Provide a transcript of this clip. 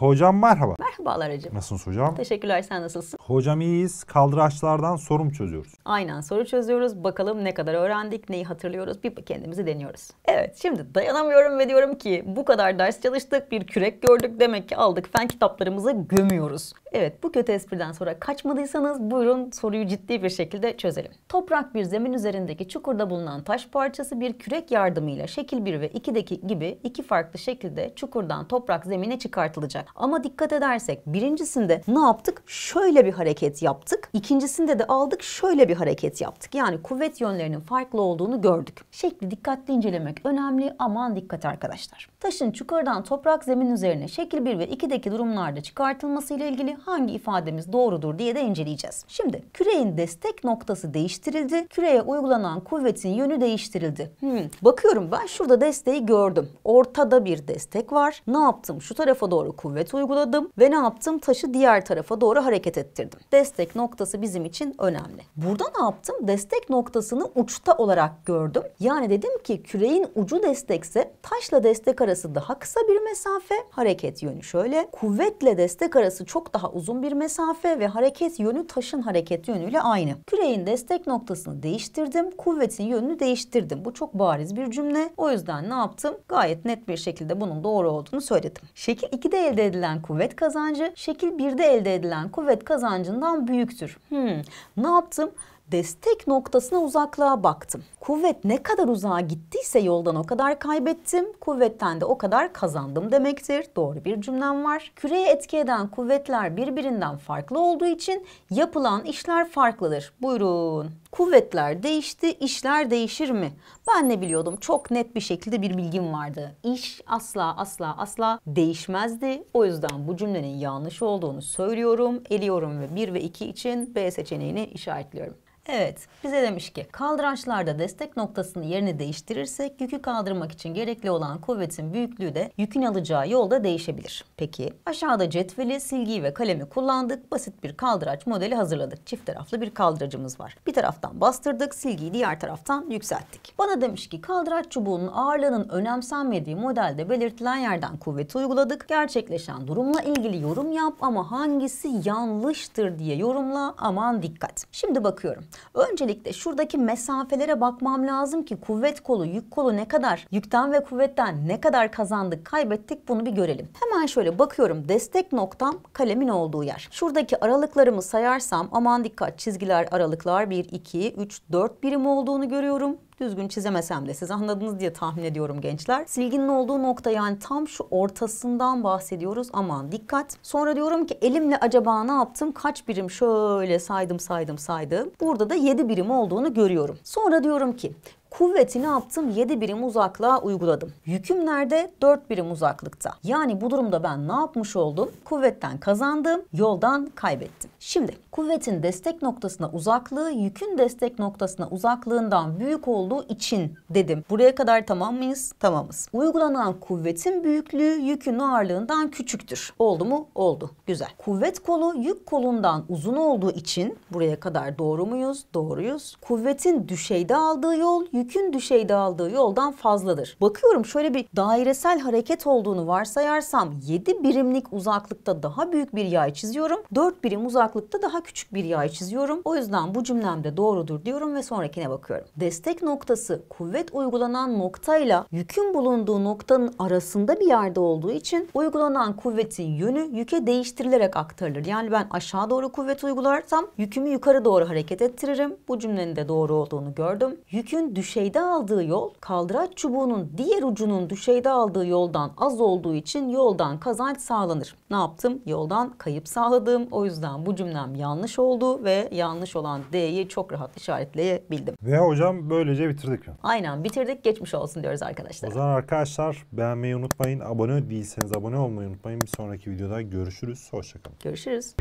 Hocam merhaba. Merhabalar hacım. Nasılsın hocam? Teşekkürler sen nasılsın? Hocam iyiyiz. Kaldıraçlardan sorum çözüyoruz. Aynen soru çözüyoruz. Bakalım ne kadar öğrendik, neyi hatırlıyoruz. Bir kendimizi deniyoruz. Evet şimdi dayanamıyorum ve diyorum ki bu kadar ders çalıştık, bir kürek gördük demek ki aldık fen kitaplarımızı gömüyoruz. Evet bu kötü espriden sonra kaçmadıysanız buyurun soruyu ciddi bir şekilde çözelim. Toprak bir zemin üzerindeki çukurda bulunan taş parçası bir kürek yardımıyla şekil 1 ve 2'deki gibi iki farklı şekilde çukurdan toprak zemine çıkartılacak. Ama dikkat edersek birincisinde ne yaptık? Şöyle bir hareket yaptık. İkincisinde de aldık şöyle bir hareket yaptık. Yani kuvvet yönlerinin farklı olduğunu gördük. Şekli dikkatli incelemek önemli. Aman dikkat arkadaşlar. Taşın çukurdan toprak zemin üzerine şekil 1 ve 2'deki durumlarda çıkartılması ile ilgili hangi ifademiz doğrudur diye de inceleyeceğiz. Şimdi küreğin destek noktası değiştirildi. Küreye uygulanan kuvvetin yönü değiştirildi. Hmm. Bakıyorum ben şurada desteği gördüm. Ortada bir destek var. Ne yaptım? Şu tarafa doğru kuvvet uyguladım ve ne yaptım? Taşı diğer tarafa doğru hareket ettirdim. Destek noktası bizim için önemli. Burada ne yaptım? Destek noktasını uçta olarak gördüm. Yani dedim ki küreğin ucu destekse taşla destek arası daha kısa bir mesafe. Hareket yönü şöyle. Kuvvetle destek arası çok daha uzun bir mesafe ve hareket yönü taşın hareket yönüyle aynı. Küreğin destek noktasını değiştirdim, kuvvetin yönünü değiştirdim. Bu çok bariz bir cümle. O yüzden ne yaptım? Gayet net bir şekilde bunun doğru olduğunu söyledim. Şekil 2'de elde edilen kuvvet kazancı, şekil 1'de elde edilen kuvvet kazancından büyüktür. Hmm, ne yaptım? destek noktasına uzaklığa baktım. Kuvvet ne kadar uzağa gittiyse yoldan o kadar kaybettim, kuvvetten de o kadar kazandım demektir. Doğru bir cümlem var. Küreye etki eden kuvvetler birbirinden farklı olduğu için yapılan işler farklıdır. Buyurun. Kuvvetler değişti, işler değişir mi? Ben ne biliyordum? Çok net bir şekilde bir bilgim vardı. İş asla asla asla değişmezdi. O yüzden bu cümlenin yanlış olduğunu söylüyorum, eliyorum ve 1 ve 2 için B seçeneğini işaretliyorum. Evet, bize demiş ki kaldıraçlarda destek noktasının yerini değiştirirsek yükü kaldırmak için gerekli olan kuvvetin büyüklüğü de yükün alacağı yolda değişebilir. Peki aşağıda cetveli, silgiyi ve kalemi kullandık. Basit bir kaldıraç modeli hazırladık. Çift taraflı bir kaldıracımız var. Bir taraftan bastırdık, silgiyi diğer taraftan yükselttik. Bana demiş ki kaldıraç çubuğunun ağırlığının önemsenmediği modelde belirtilen yerden kuvveti uyguladık. Gerçekleşen durumla ilgili yorum yap ama hangisi yanlıştır diye yorumla aman dikkat. Şimdi bakıyorum. Öncelikle şuradaki mesafelere bakmam lazım ki kuvvet kolu, yük kolu ne kadar, yükten ve kuvvetten ne kadar kazandık, kaybettik bunu bir görelim. Hemen şöyle bakıyorum destek noktam kalemin olduğu yer. Şuradaki aralıklarımı sayarsam aman dikkat çizgiler aralıklar 1, 2, 3, 4 birim olduğunu görüyorum düzgün çizemesem de siz anladınız diye tahmin ediyorum gençler. Silginin olduğu nokta yani tam şu ortasından bahsediyoruz. Aman dikkat. Sonra diyorum ki elimle acaba ne yaptım? Kaç birim şöyle saydım saydım saydım. Burada da 7 birim olduğunu görüyorum. Sonra diyorum ki Kuvvetini yaptım? 7 birim uzaklığa uyguladım. Yüküm nerede? 4 birim uzaklıkta. Yani bu durumda ben ne yapmış oldum? Kuvvetten kazandım, yoldan kaybettim. Şimdi kuvvetin destek noktasına uzaklığı yükün destek noktasına uzaklığından büyük olduğu için dedim. Buraya kadar tamam mıyız? Tamamız. Uygulanan kuvvetin büyüklüğü yükün ağırlığından küçüktür. Oldu mu? Oldu. Güzel. Kuvvet kolu yük kolundan uzun olduğu için buraya kadar doğru muyuz? Doğruyuz. Kuvvetin düşeyde aldığı yol yükün düşey dağıldığı yoldan fazladır. Bakıyorum şöyle bir dairesel hareket olduğunu varsayarsam 7 birimlik uzaklıkta daha büyük bir yay çiziyorum. 4 birim uzaklıkta daha küçük bir yay çiziyorum. O yüzden bu cümlem de doğrudur diyorum ve sonrakine bakıyorum. Destek noktası kuvvet uygulanan noktayla yükün bulunduğu noktanın arasında bir yerde olduğu için uygulanan kuvvetin yönü yüke değiştirilerek aktarılır. Yani ben aşağı doğru kuvvet uygularsam yükümü yukarı doğru hareket ettiririm. Bu cümlenin de doğru olduğunu gördüm. Yükün düş düşeyde aldığı yol kaldıraç çubuğunun diğer ucunun düşeyde aldığı yoldan az olduğu için yoldan kazanç sağlanır. Ne yaptım? Yoldan kayıp sağladım. O yüzden bu cümlem yanlış oldu ve yanlış olan D'yi çok rahat işaretleyebildim. Ve hocam böylece bitirdik. Aynen bitirdik. Geçmiş olsun diyoruz arkadaşlar. O zaman arkadaşlar beğenmeyi unutmayın. Abone değilseniz abone olmayı unutmayın. Bir sonraki videoda görüşürüz. Hoşçakalın. Görüşürüz.